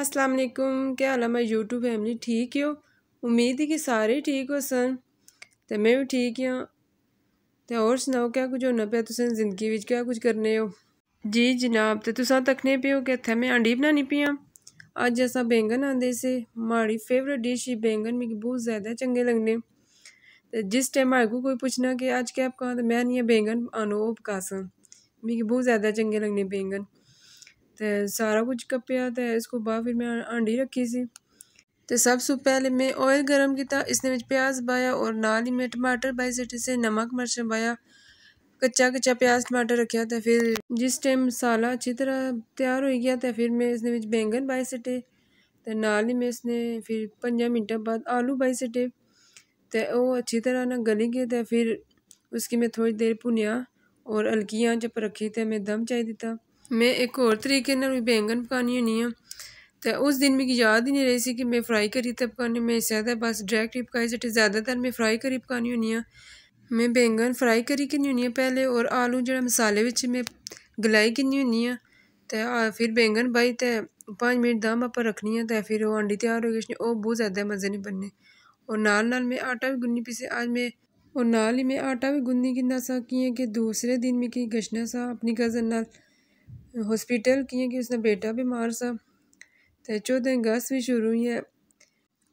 अस्सलाम वालेकुम क्या हाल है मैं यूट्यूब फैमिली ठीक हो उम्मीद है कि सारे ठीक हो सन तो मैं भी ठीक हाँ तो और सुनाओ क्या कुछ होना पे तुसें जिंदगी क्या कुछ करने हो जी जनाब तो तुस तकने पे हो कि हत्थें मैं आंडी बनानी हाँ अज अस बैंगन आंदे से माड़ी फेवरेट डिश ही बैंगन मिगी बहुत ज़्यादा चंगे लगने तो जिस टाइम मेरे को कोई पूछना कि अज क्या पका तो मैं नहीं बैंगन आनो पका सी बहुत ज़्यादा चंगे लगने बैंगन तो सारा कुछ कपया तो इसको बाद फिर मैं हांडी रखी सी सब सू पहले मैं ऑयल गर्म किया इसने प्याज पाया और नाल ही मैं टमाटर पाई सटे से नमक मर्च पाया कच्चा कच्चा प्याज टमाटर रखा तो फिर जिस टाइम मसाला अच्छी तरह तैयार हो गया तो फिर मैं इसने बैंगन पाए सटे तो नाल ही मैं इसने फिर पंजा मिनट बाद आलू पाई सटे तो वो अच्छी तरह ना गली गए तो फिर उसकी मैं थोड़ी देर भुनिया और हल्की आँच पर रखी तो मैं दम चाई दिता मैं एक और तरीके भी बैंगन पकानी होनी हूँ तो उस दिन मैं याद ही नहीं रही सी कि मैं फ्राई करी तो पकानी मैं ज्यादा बस डायरेक्ट ही पकाई सटे ज़्यादातर मैं फ्राई करी पकानी होनी हूँ मैं बैंगन फ्राई करी कि होनी पहले और आलू जो मसाले में मैं गलाई कि होनी हूँ तो फिर बैंगन पाई तो पाँच मिनट दम आप रखनी आं तो फिर वो अंडी तैयार हो किश वो बहुत ज़्यादा मज़े नहीं बनने और नाल नाल मैं आटा भी गुन्नी पीसे आज मैं और नाल ही मैं आटा भी गुन्नी कि दूसरे दिन मैं गशना सा अपनी कज़न नाल हॉस्पिटल किया कि उसदा बेटा बीमार सा तो चौदह अगस्त भी शुरू हुई है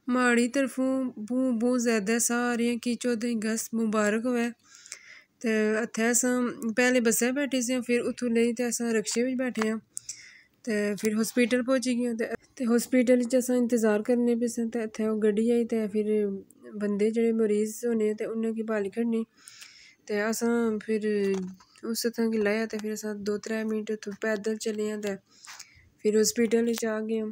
माड़ी तरफों बूं बूं ज्यादा सारे आ रही कि चौदह अगस्त मुबारक हो तो इतने अस पहले बसें बैठे से फिर उत्थूं नहीं तो अस रिक्शे में बैठे हाँ तो फिर हॉस्पिटल पहुंची गए तो हॉस्पिटल अस इंतज़ार करने पे सर इतने गड्डी आई तो फिर बंदे जो मरीज़ होने ते उ'नेंगी बाली कड्ढनी तो अस फिर उस तो की लाया तो फिर अस दो त्रै मिनट उत्थूं तो पैदल चले आं ते फिर हॉस्पिटल आ गए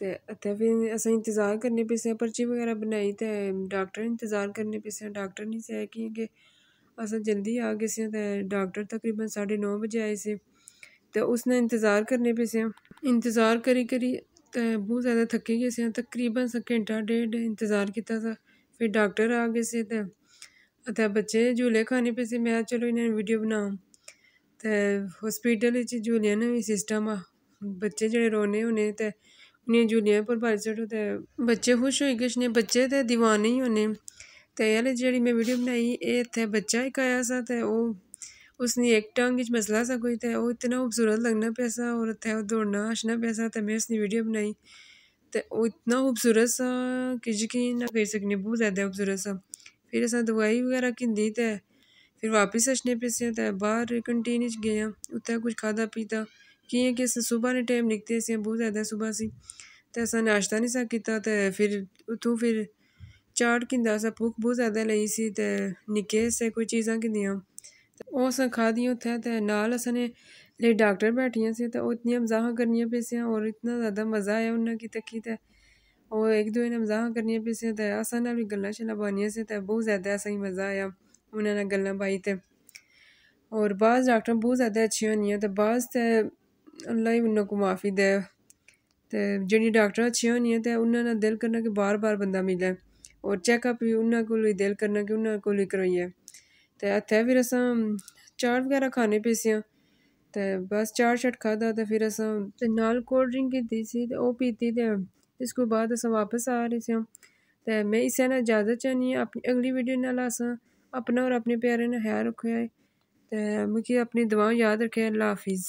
ते इत फिर असें इंतजार करने पेआ पर्ची वगैरह बनाई ते डॉक्टर इंतजार करने पे डॉक्टर नहीं सह कि अस जल्दी आ गए से डॉक्टर तकरीबन साढ़े नौ बजे आए से तो उसने इंतजार करने पे से इंतजार करी करी तो बहुत ज्यादा थके गए से तकरीबन घंटा डेढ इंतजार किया था फिर डॉक्टर आ गए से तो बच्चे झूले खाने पे से मैं चलो इन्हें वीडियो बनाओ तो हॉस्पिटल ने ना सिस्टम आ बच्चे जेह्ड़े रोने होने ते उन्हें झूलिया पर पाई चढ़ो ते बच्चे खुश हो किश ने बच्चे ते दीवाने ही होने ते आह्ली जेह्ड़ी मैं वीडियो बनाई ये इतने बच्चा एक आया सा ते वो उसने एक टांग मसला सा कोई ते वो इतना खूबसूरत लगना पैसा और इत्थै दौड़ना हंसना पैसा ते में उसनी वीडियो बनाई ते वो इतना खूबसूरत सा कि यकीन ना कर सकनी बहुत ज़्यादा खूबसूरत सा फिर अस दवाई बगैरा घिंदी ते फिर वापस अच्छे पे ते बहर कंटीन गए उ कुछ खादा पीता कि अस सुबह दे टाइम निकते से बहुत ज्यादा सुबह से तो असा नाश्ता नहीं सा कीता ते फिर उतू फिर चाट खंदा अस भुख बहुत ज्यादा लई सी ते निके से कोई चीज़ा कि ओह् असें खाद्धियां उत ते नाल असने डाक्टर बैठियां सी ते ओह् इतनियां मजाकां करनियां पेइयां इतना ज्यादा मज़ा आया उन्हें कि तक्की ते और एक दुए ने मजाक करनी पे से ते असां भी गल्लां शल्लां बानियां से बहुत ज़्यादा ही मज़ा आया उन्हें गल् पाई तो और बाद डॉक्टर बहुत ज़्यादा अच्छी होनी है तो बाद अल्लाह ही उन्होंने को माफ़ी दे तो जी डॉक्टर अच्छी होनी है उन्हें उन्होंने दिल करना कि बार बार बंदा मिले और चैकअप भी उन्होंने कोल दिल करना कि उन्होंने को ही करोइए तो हत्थै फिर अस चाट वगैरह खाने पे सियां तो बस चाट शाट खाधा तो फिर असं नाल कोल्ड ड्रिंक कीती सी तो पीती तो इसको बाद अस वापस आ रहे सी तो मैं इसे ना इजाज़त चाहनी हूँ अपनी अगली वीडियो ना अस अपना और अपने प्यारे ने ख्याल रखे तो मुझे अपनी दुआएं याद रखे अल्लाह हाफिज़